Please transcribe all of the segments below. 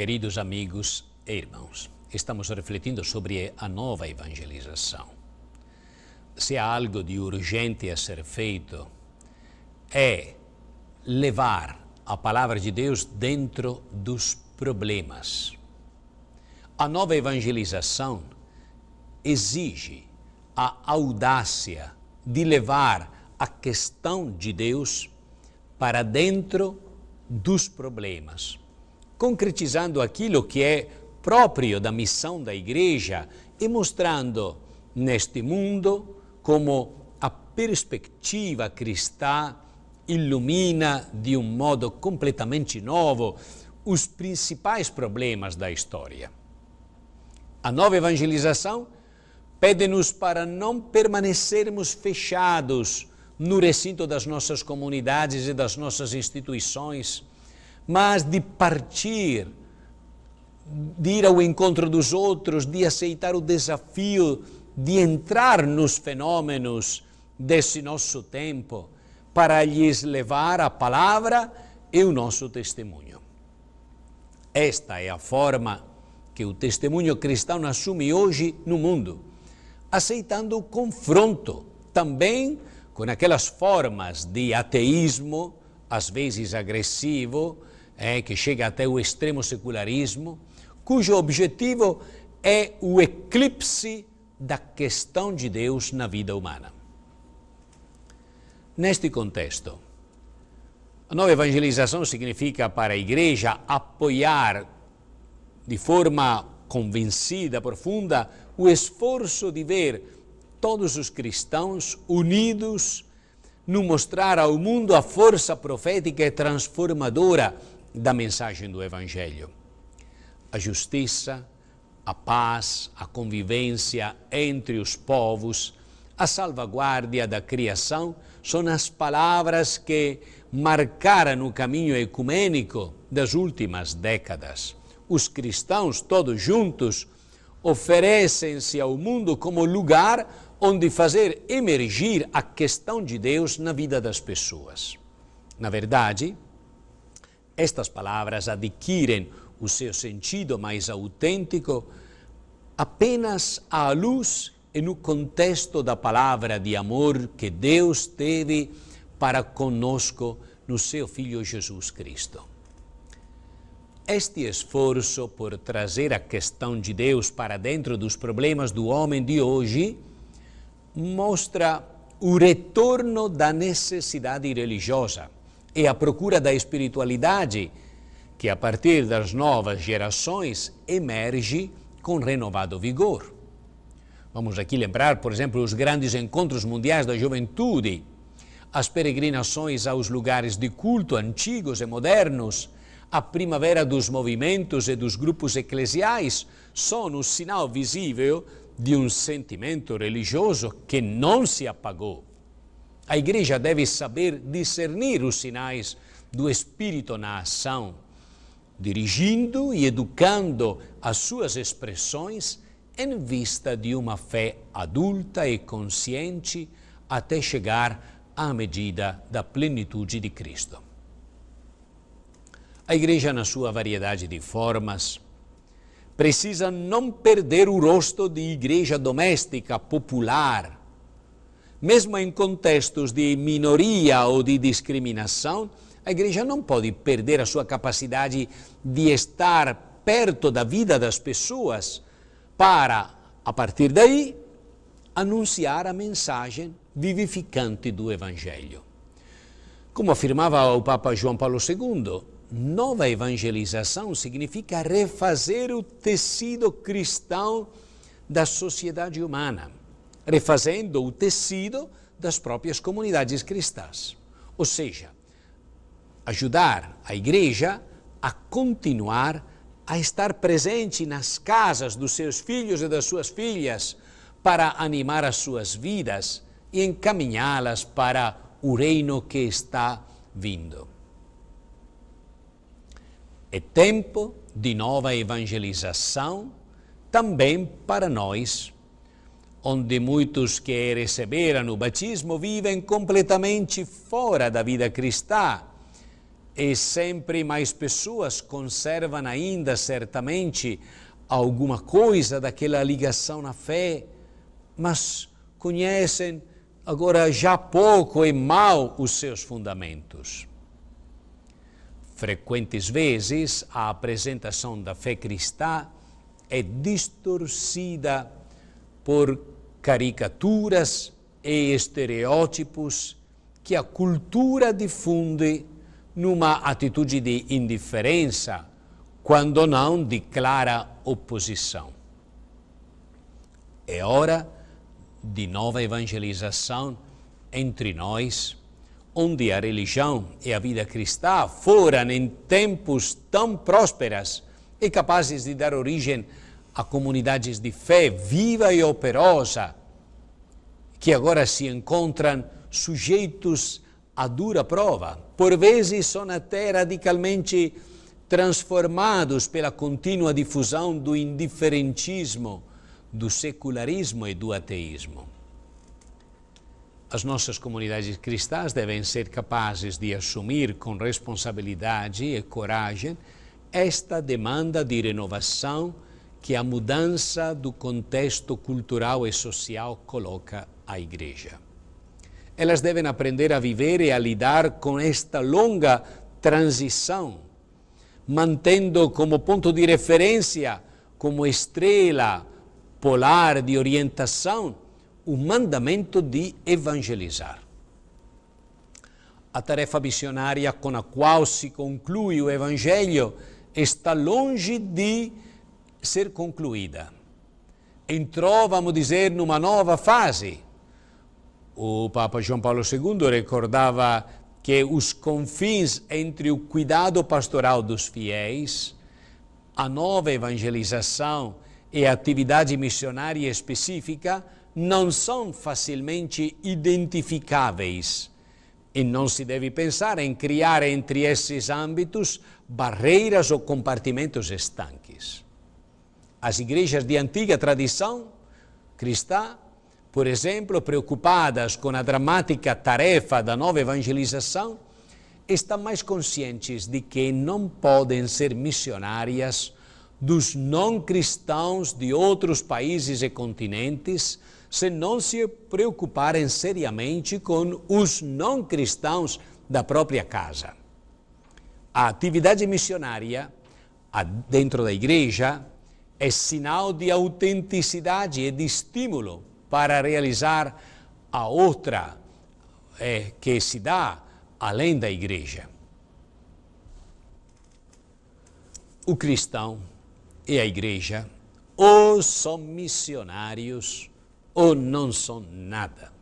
Queridos amigos e irmãos, estamos refletindo sobre a nova evangelização. Se há algo de urgente a ser feito, é levar a palavra de Deus dentro dos problemas. A nova evangelização exige a audácia de levar a questão de Deus para dentro dos problemas concretizando aquilo que é próprio da missão da Igreja e mostrando neste mundo como a perspectiva cristã ilumina de um modo completamente novo os principais problemas da história. A nova evangelização pede-nos para não permanecermos fechados no recinto das nossas comunidades e das nossas instituições mas de partir, de ir ao encontro dos outros, de aceitar o desafio de entrar nos fenômenos desse nosso tempo para lhes levar a palavra e o nosso testemunho. Esta é a forma que o testemunho cristão assume hoje no mundo, aceitando o confronto também com aquelas formas de ateísmo, às vezes agressivo, é, que chega até o extremo secularismo, cujo objetivo é o eclipse da questão de Deus na vida humana. Neste contexto, a nova evangelização significa para a igreja apoiar de forma convencida, profunda, o esforço de ver todos os cristãos unidos no mostrar ao mundo a força profética e transformadora da mensagem do Evangelho. A justiça, a paz, a convivência entre os povos, a salvaguarda da criação são as palavras que marcaram o caminho ecumênico das últimas décadas. Os cristãos, todos juntos, oferecem-se ao mundo como lugar onde fazer emergir a questão de Deus na vida das pessoas. Na verdade, estas palavras adquirem o seu sentido mais autêntico apenas à luz e no contexto da palavra de amor que Deus teve para conosco no seu Filho Jesus Cristo. Este esforço por trazer a questão de Deus para dentro dos problemas do homem de hoje mostra o retorno da necessidade religiosa e a procura da espiritualidade, que a partir das novas gerações emerge com renovado vigor. Vamos aqui lembrar, por exemplo, os grandes encontros mundiais da juventude, as peregrinações aos lugares de culto antigos e modernos, a primavera dos movimentos e dos grupos eclesiais são um sinal visível de um sentimento religioso que não se apagou a igreja deve saber discernir os sinais do Espírito na ação, dirigindo e educando as suas expressões em vista de uma fé adulta e consciente até chegar à medida da plenitude de Cristo. A igreja, na sua variedade de formas, precisa não perder o rosto de igreja doméstica, popular, mesmo em contextos de minoria ou de discriminação, a igreja não pode perder a sua capacidade de estar perto da vida das pessoas para, a partir daí, anunciar a mensagem vivificante do Evangelho. Como afirmava o Papa João Paulo II, nova evangelização significa refazer o tecido cristão da sociedade humana refazendo o tecido das próprias comunidades cristãs. Ou seja, ajudar a igreja a continuar a estar presente nas casas dos seus filhos e das suas filhas para animar as suas vidas e encaminhá-las para o reino que está vindo. É tempo de nova evangelização também para nós onde muitos que receberam o batismo vivem completamente fora da vida cristã. E sempre mais pessoas conservam ainda, certamente, alguma coisa daquela ligação na fé, mas conhecem agora já pouco e mal os seus fundamentos. Frequentes vezes, a apresentação da fé cristã é distorcida por caricaturas e estereótipos que a cultura difunde numa atitude de indiferença, quando não de clara oposição. É hora de nova evangelização entre nós, onde a religião e a vida cristã foram, em tempos tão prósperas e capazes de dar origem a a comunidades de fé viva e operosa, que agora se encontram sujeitos a dura prova, por vezes são até radicalmente transformados pela contínua difusão do indiferentismo, do secularismo e do ateísmo. As nossas comunidades cristãs devem ser capazes de assumir com responsabilidade e coragem esta demanda de renovação que a mudança do contexto cultural e social coloca à Igreja. Elas devem aprender a viver e a lidar com esta longa transição, mantendo como ponto de referência, como estrela polar de orientação, o mandamento de evangelizar. A tarefa missionária com a qual se conclui o Evangelho está longe de ser concluída. Entrou, vamos dizer, numa nova fase. O Papa João Paulo II recordava que os confins entre o cuidado pastoral dos fiéis, a nova evangelização e a atividade missionária específica não são facilmente identificáveis e não se deve pensar em criar entre esses âmbitos barreiras ou compartimentos estanques as igrejas de antiga tradição cristã, por exemplo, preocupadas com a dramática tarefa da nova evangelização, estão mais conscientes de que não podem ser missionárias dos não cristãos de outros países e continentes se não se preocuparem seriamente com os não cristãos da própria casa. A atividade missionária dentro da igreja é sinal de autenticidade, e de estímulo para realizar a outra é, que se dá além da igreja. O cristão e a igreja ou são missionários ou não são nada.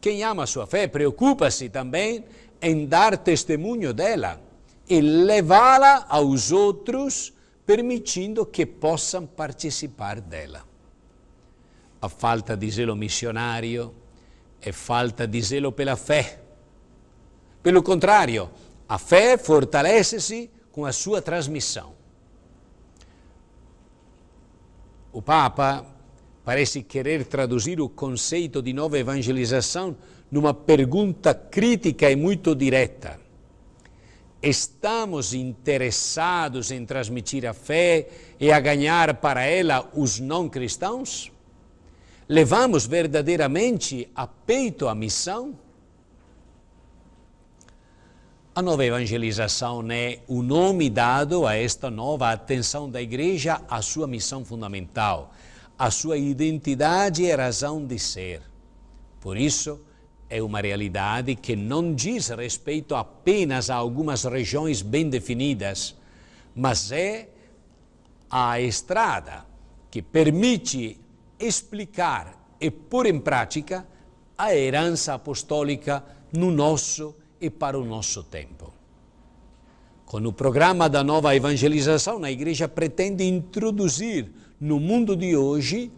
Quem ama a sua fé preocupa-se também em dar testemunho dela e levá-la aos outros permitindo que possam participar dela. A falta de zelo missionário é falta de zelo pela fé. Pelo contrário, a fé fortalece-se com a sua transmissão. O Papa parece querer traduzir o conceito de nova evangelização numa pergunta crítica e muito direta estamos interessados em transmitir a fé e a ganhar para ela os não cristãos? Levamos verdadeiramente a peito a missão? A nova evangelização é o nome dado a esta nova atenção da igreja à sua missão fundamental, à sua identidade e razão de ser. Por isso, é uma realidade que não diz respeito apenas a algumas regiões bem definidas, mas é a estrada que permite explicar e pôr em prática a herança apostólica no nosso e para o nosso tempo. Com o programa da nova evangelização, a Igreja pretende introduzir no mundo de hoje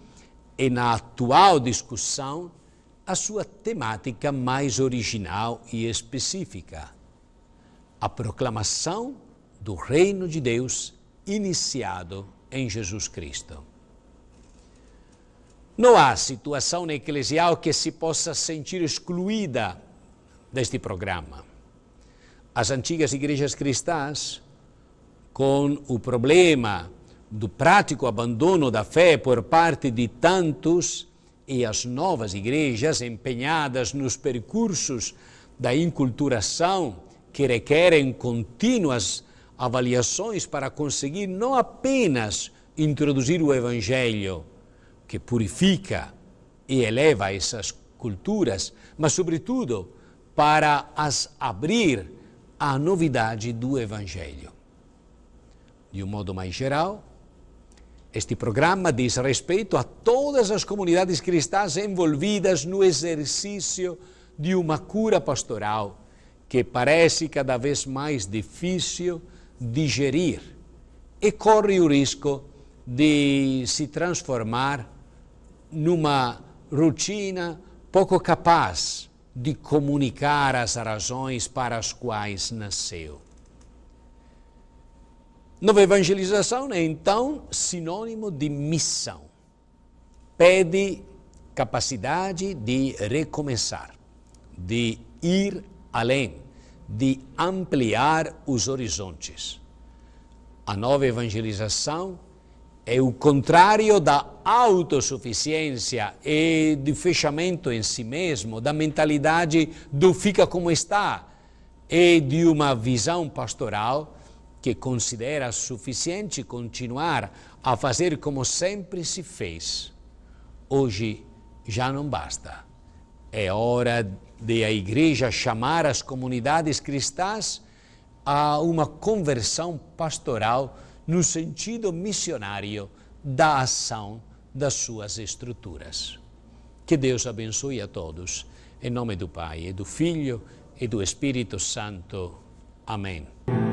e na atual discussão a sua temática mais original e específica, a proclamação do reino de Deus iniciado em Jesus Cristo. Não há situação eclesial que se possa sentir excluída deste programa. As antigas igrejas cristãs, com o problema do prático abandono da fé por parte de tantos, e as novas igrejas empenhadas nos percursos da inculturação que requerem contínuas avaliações para conseguir não apenas introduzir o Evangelho, que purifica e eleva essas culturas, mas, sobretudo, para as abrir à novidade do Evangelho. De um modo mais geral, este programa diz respeito a todas as comunidades cristãs envolvidas no exercício de uma cura pastoral que parece cada vez mais difícil digerir e corre o risco de se transformar numa rotina pouco capaz de comunicar as razões para as quais nasceu. Nova evangelização é então sinônimo de missão. Pede capacidade de recomeçar, de ir além, de ampliar os horizontes. A nova evangelização é o contrário da autossuficiência e do fechamento em si mesmo, da mentalidade do fica como está e de uma visão pastoral que considera suficiente continuar a fazer como sempre se fez, hoje já não basta. É hora de a igreja chamar as comunidades cristãs a uma conversão pastoral no sentido missionário da ação das suas estruturas. Que Deus abençoe a todos. Em nome do Pai, e do Filho e do Espírito Santo. Amém.